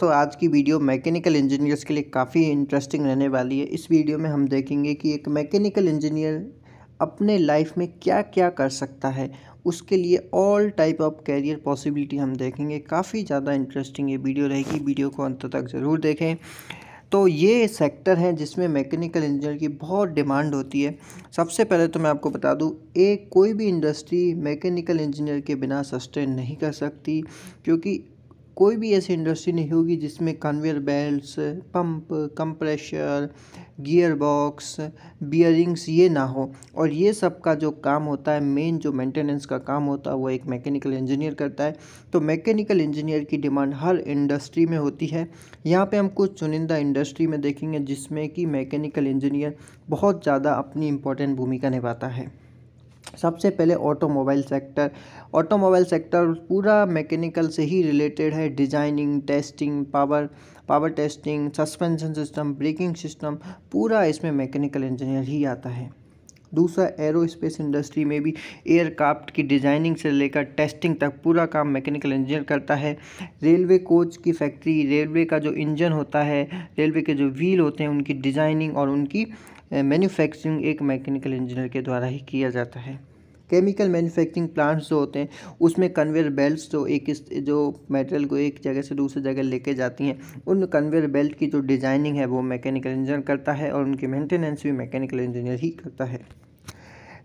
तो आज की वीडियो मैकेनिकल इंजीनियर्स के लिए काफ़ी इंटरेस्टिंग रहने वाली है इस वीडियो में हम देखेंगे कि एक मैकेनिकल इंजीनियर अपने लाइफ में क्या क्या कर सकता है उसके लिए all type of career possibility हम देखेंगे काफ़ी ज़्यादा इंटरेस्टिंग ये वीडियो रहेगी वीडियो को अंत तक ज़रूर देखें तो ये सेक्टर हैं जिसमें मैकेनिकल इंजीनियर की बहुत डिमांड होती है सबसे पहले तो मैं आपको बता दूं एक कोई भी इंडस्ट्री मैकेनिकल इंजीनियर के बिना सस्टेन नहीं कर सकती क्योंकि कोई भी ऐसी इंडस्ट्री नहीं होगी जिसमें conveyor belts pump compressor gear box bearings ये ना हो और ये सब का जो काम होता है मेन जो मेंटेनेंस का काम होता है वो एक मैकेनिकल इंजीनियर करता है तो मैकेनिकल इंजीनियर की डिमांड हर इंडस्ट्री में होती है यहाँ पे हम कुछ चुनिंदा इंडस्ट्री में देखेंगे जिसमें कि मैकेनिकल इंजीनियर बहुत ज़्यादा अपनी इम्पोर्टेंट भूमिका निभाता है सबसे पहले ऑटोमोबाइल सेक्टर ऑटोमोबाइल सेक्टर पूरा मैकेनिकल से ही रिलेटेड है designing testing power power testing suspension system braking system पूरा इसमें मैकेनिकल इंजीनियर ही आता है दूसरा एरोस्पेस इंडस्ट्री में भी एयरक्राफ्ट की डिज़ाइनिंग से लेकर टेस्टिंग तक पूरा काम मैकेनिकल इंजीनियर करता है रेलवे कोच की फैक्ट्री रेलवे का जो इंजन होता है रेलवे के जो व्हील होते हैं उनकी डिज़ाइनिंग और उनकी मैन्युफैक्चरिंग एक मैकेनिकल इंजीनियर के द्वारा ही किया जाता है केमिकल मैन्युफैक्चरिंग प्लांट्स जो होते हैं उसमें तो कन्वेयर बेल्ट्स जो एक जो मटेरियल को एक जगह से दूसरी जगह लेके जाती हैं उन कन्वेयर बेल्ट की जो डिज़ाइनिंग है वो मैकेनिकल इंजीनियर करता है और उनकी मेंटेनेंस भी मैकेनिकल इंजीनियर ही करता है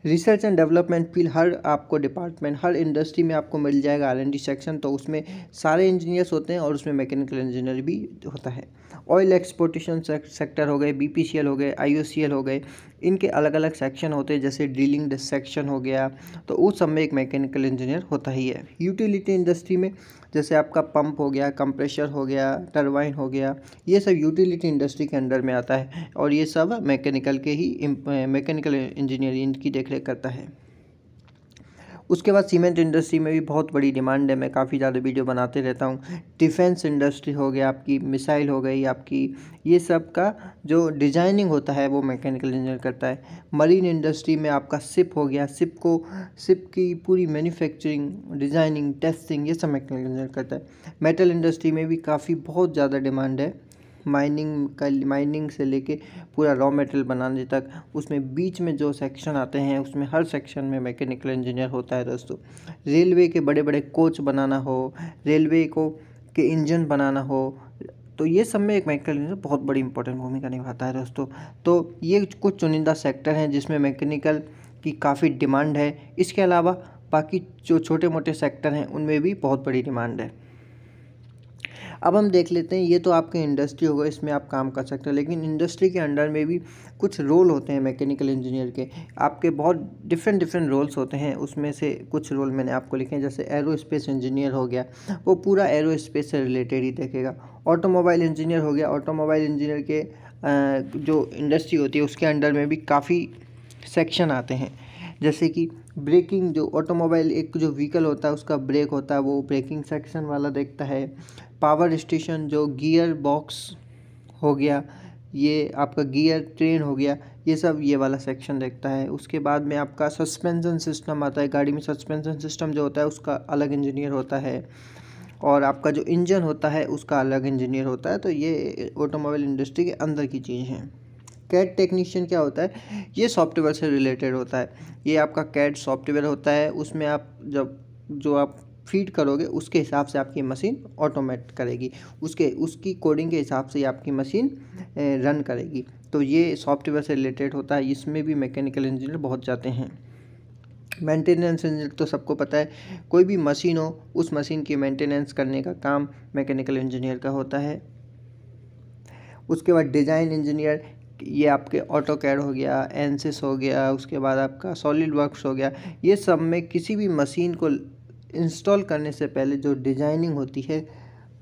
रिसर्च एंड डेवलपमेंट फील्ड हर आपको डिपार्टमेंट हर इंडस्ट्री में आपको मिल जाएगा आर सेक्शन तो उसमें सारे इंजीनियर्स होते हैं और उसमें मैकेनिकल इंजीनियर भी होता है ऑयल एक्सपोर्टेशन सेक्टर हो गए बी हो गए आई हो गए इनके अलग अलग सेक्शन होते हैं जैसे ड्रिलिंग सेक्शन हो गया तो उस सब में एक मैकेनिकल इंजीनियर होता ही है यूटिलिटी इंडस्ट्री में जैसे आपका पंप हो गया कंप्रेशर हो गया टरबाइन हो गया ये सब यूटिलिटी इंडस्ट्री के अंडर में आता है और ये सब मैकेनिकल के ही मैकेनिकल इंजीनियरिंग की देख करता है उसके बाद सीमेंट इंडस्ट्री में भी बहुत बड़ी डिमांड है मैं काफ़ी ज़्यादा वीडियो बनाते रहता हूँ डिफेंस इंडस्ट्री हो गया आपकी मिसाइल हो गई आपकी ये सब का जो डिजाइनिंग होता है वो मैकेनिकल इंजीनियर करता है मरीन इंडस्ट्री में आपका सिप हो गया सिप को सिप की पूरी मैन्युफैक्चरिंग डिज़ाइनिंग टेस्टिंग ये सब मैकेनिकल इंजीनियर करता है मेटल इंडस्ट्री में भी काफ़ी बहुत ज़्यादा डिमांड है माइनिंग का माइनिंग से लेके पूरा रॉ मेटेरियल बनाने तक उसमें बीच में जो सेक्शन आते हैं उसमें हर सेक्शन में मैकेनिकल इंजीनियर होता है दोस्तों रेलवे के बड़े बड़े कोच बनाना हो रेलवे को के इंजन बनाना हो तो ये सब में एक मैकेनिकल इंजीनियर बहुत बड़ी इंपॉर्टेंट भूमिका निभाता है दोस्तों तो ये कुछ चुनिंदा सेक्टर हैं जिसमें मैकेनिकल की काफ़ी डिमांड है इसके अलावा बाकी जो छोटे मोटे सेक्टर हैं उनमें भी बहुत बड़ी डिमांड है अब हम देख लेते हैं ये तो आपके इंडस्ट्री होगा इसमें आप काम कर सकते हो लेकिन इंडस्ट्री के अंडर में भी कुछ रोल होते हैं मैकेनिकल इंजीनियर के आपके बहुत डिफरेंट डिफरेंट रोल्स होते हैं उसमें से कुछ रोल मैंने आपको लिखे हैं जैसे एरोस्पेस इंजीनियर हो गया वो पूरा एरोस्पेस से रिलेटेड ही देखेगा ऑटोमोबाइल इंजीनियर हो गया ऑटोमोबाइल इंजीनियर के जो इंडस्ट्री होती है उसके अंडर में भी काफ़ी सेक्शन आते हैं जैसे कि ब्रेकिंग जो ऑटोमोबाइल एक जो व्हीकल होता है उसका ब्रेक होता है वो ब्रेकिंग सेक्शन वाला देखता है पावर स्टेशन जो गियर बॉक्स हो गया ये आपका गियर ट्रेन हो गया ये सब ये वाला सेक्शन देखता है उसके बाद में आपका सस्पेंशन सिस्टम आता है गाड़ी में सस्पेंशन सिस्टम जो होता है उसका अलग इंजीनियर होता है और आपका जो इंजन होता है उसका अलग इंजीनियर होता है तो ये ऑटोमोबाइल इंडस्ट्री के अंदर की चीज़ हैं कैड टेक्नीशियन क्या होता है ये सॉफ्टवेयर से रिलेटेड होता है ये आपका कैड सॉफ्टवेयर होता है उसमें आप जब जो आप फीड करोगे उसके हिसाब से आपकी मशीन ऑटोमेट करेगी उसके उसकी कोडिंग के हिसाब से आपकी मशीन रन करेगी तो ये सॉफ्टवेयर से रिलेटेड होता है इसमें भी मैकेनिकल इंजीनियर बहुत जाते हैं मेंटेनेंस इंजीनियर तो सबको पता है कोई भी मशीन हो उस मशीन की मेंटेनेंस करने का काम मैकेनिकल इंजीनियर का होता है उसके बाद डिज़ाइन इंजीनियर ये आपके ऑटो कैड हो गया एनसिस हो गया उसके बाद आपका सॉलिड वर्कस हो गया ये सब में किसी भी मशीन को इंस्टॉल करने से पहले जो डिज़ाइनिंग होती है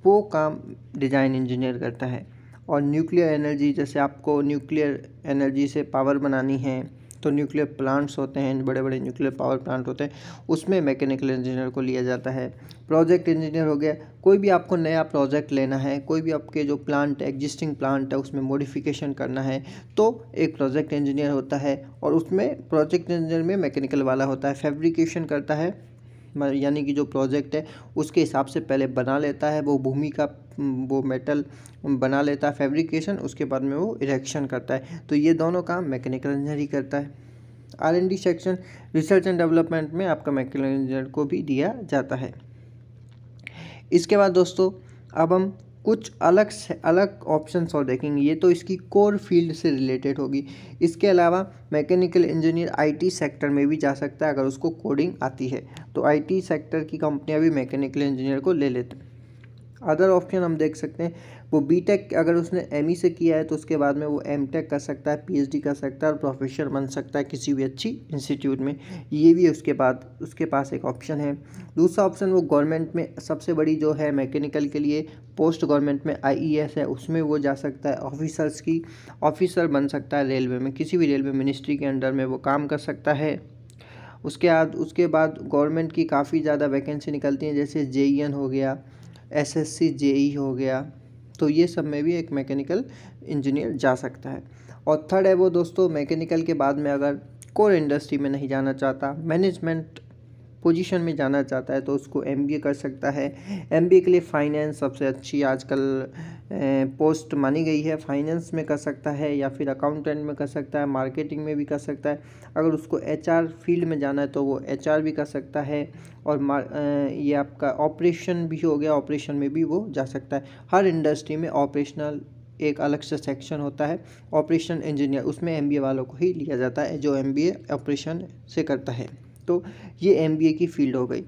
वो काम डिज़ाइन इंजीनियर करता है और न्यूक्लियर एनर्जी जैसे आपको न्यूक्लियर एनर्जी से पावर बनानी है तो न्यूक्लियर प्लांट्स होते हैं बड़े बड़े न्यूक्लियर पावर प्लांट होते हैं उसमें मैकेनिकल इंजीनियर को लिया जाता है प्रोजेक्ट इंजीनियर हो गया कोई भी आपको नया प्रोजेक्ट लेना है कोई भी आपके जो प्लांट एग्जिस्टिंग प्लांट है उसमें मॉडिफिकेशन करना है तो एक प्रोजेक्ट इंजीनियर होता है और उसमें प्रोजेक्ट इंजीनियर में मैकेनिकल वाला होता है फैब्रिकेशन करता है यानी कि जो प्रोजेक्ट है उसके हिसाब से पहले बना लेता है वो भूमि का वो मेटल बना लेता है फैब्रिकेशन उसके बाद में वो इरेक्शन करता है तो ये दोनों काम मैकेनिकल इंजीनियर करता है R N D section research and development में आपका मैकेनिकल इंजीनियर को भी दिया जाता है इसके बाद दोस्तों अब हम कुछ अलग से अलग ऑप्शंस और देखेंगे ये तो इसकी कोर फील्ड से रिलेटेड होगी इसके अलावा मैकेनिकल इंजीनियर आईटी सेक्टर में भी जा सकता है अगर उसको कोडिंग आती है तो आईटी सेक्टर की कंपनियां भी मैकेनिकल इंजीनियर को ले लेते हैं अदर ऑप्शन हम देख सकते हैं वो बीटेक अगर उसने एम e से किया है तो उसके बाद में वो एमटेक कर सकता है पीएचडी कर सकता है और प्रोफेसर बन सकता है किसी भी अच्छी इंस्टीट्यूट में ये भी उसके बाद उसके पास एक ऑप्शन है दूसरा ऑप्शन वो गवर्नमेंट में सबसे बड़ी जो है मैकेनिकल के लिए पोस्ट गवर्नमेंट में आई e है उसमें वो जा सकता है ऑफिसर्स की ऑफिसर बन सकता है रेलवे में किसी भी रेलवे मिनिस्ट्री के अंडर में वो काम कर सकता है उसके बाद उसके बाद गवर्नमेंट की काफ़ी ज़्यादा वैकेंसी निकलती हैं जैसे जे e हो गया एसएससी जेई हो गया तो ये सब में भी एक मैकेनिकल इंजीनियर जा सकता है और थर्ड है वो दोस्तों मैकेनिकल के बाद में अगर कोर इंडस्ट्री में नहीं जाना चाहता मैनेजमेंट पोजीशन में जाना चाहता है तो उसको एम कर सकता है एम के लिए फाइनेंस सबसे अच्छी आजकल पोस्ट मानी गई है फाइनेंस में कर सकता है या फिर अकाउंटेंट में कर सकता है मार्केटिंग में भी कर सकता है अगर उसको एच फील्ड में जाना है तो वो एच भी कर सकता है और ये आपका ऑपरेशन भी हो गया ऑपरेशन में भी वो जा सकता है हर इंडस्ट्री में ऑपरेशनल एक अलग से सेक्शन होता है ऑपरेशन इंजीनियर उसमें एम वालों को ही लिया जाता है जो एम ऑपरेशन से करता है तो ये एम की फ़ील्ड हो गई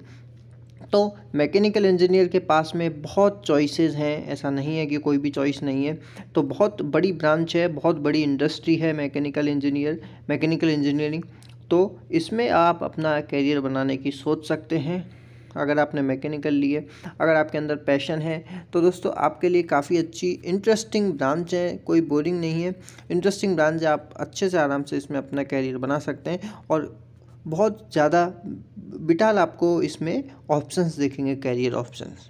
तो मैकेनिकल इंजीनियर के पास में बहुत चॉइसेस हैं ऐसा नहीं है कि कोई भी चॉइस नहीं है तो बहुत बड़ी ब्रांच है बहुत बड़ी इंडस्ट्री है मैकेनिकल इंजीनियर मैकेनिकल इंजीनियरिंग तो इसमें आप अपना करियर बनाने की सोच सकते हैं अगर आपने मैकेनिकल लिए अगर आपके अंदर पैशन है तो दोस्तों आपके लिए काफ़ी अच्छी इंटरेस्टिंग ब्रांच है कोई बोरिंग नहीं है इंटरेस्टिंग ब्रांच है आप अच्छे से आराम से इसमें अपना कैरियर बना सकते हैं और बहुत ज़्यादा बिटाल आपको इसमें ऑप्शंस देखेंगे कैरियर ऑप्शंस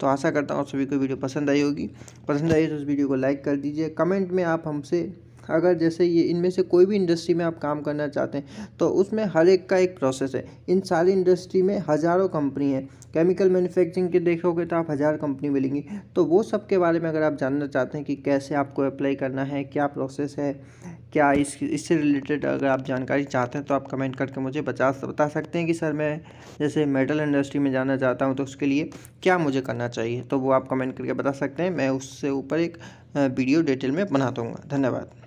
तो आशा करता हूँ सभी को वीडियो पसंद आई होगी पसंद आई तो उस वीडियो को लाइक कर दीजिए कमेंट में आप हमसे अगर जैसे ये इनमें से कोई भी इंडस्ट्री में आप काम करना चाहते हैं तो उसमें हर एक का एक प्रोसेस है इन सारी इंडस्ट्री में हज़ारों कंपनी हैं केमिकल मैन्युफैक्चरिंग के देखोगे तो आप हज़ार कंपनी मिलेंगी तो वो सब के बारे में अगर आप जानना चाहते हैं कि कैसे आपको अप्लाई करना है क्या प्रोसेस है क्या इस इससे रिलेटेड अगर आप जानकारी चाहते हैं तो आप कमेंट करके मुझे बचा बता सकते हैं कि सर मैं जैसे मेटल इंडस्ट्री में जाना चाहता हूँ तो उसके लिए क्या मुझे करना चाहिए तो वो आप कमेंट करके बता सकते हैं मैं उससे ऊपर एक वीडियो डिटेल में बना दूँगा धन्यवाद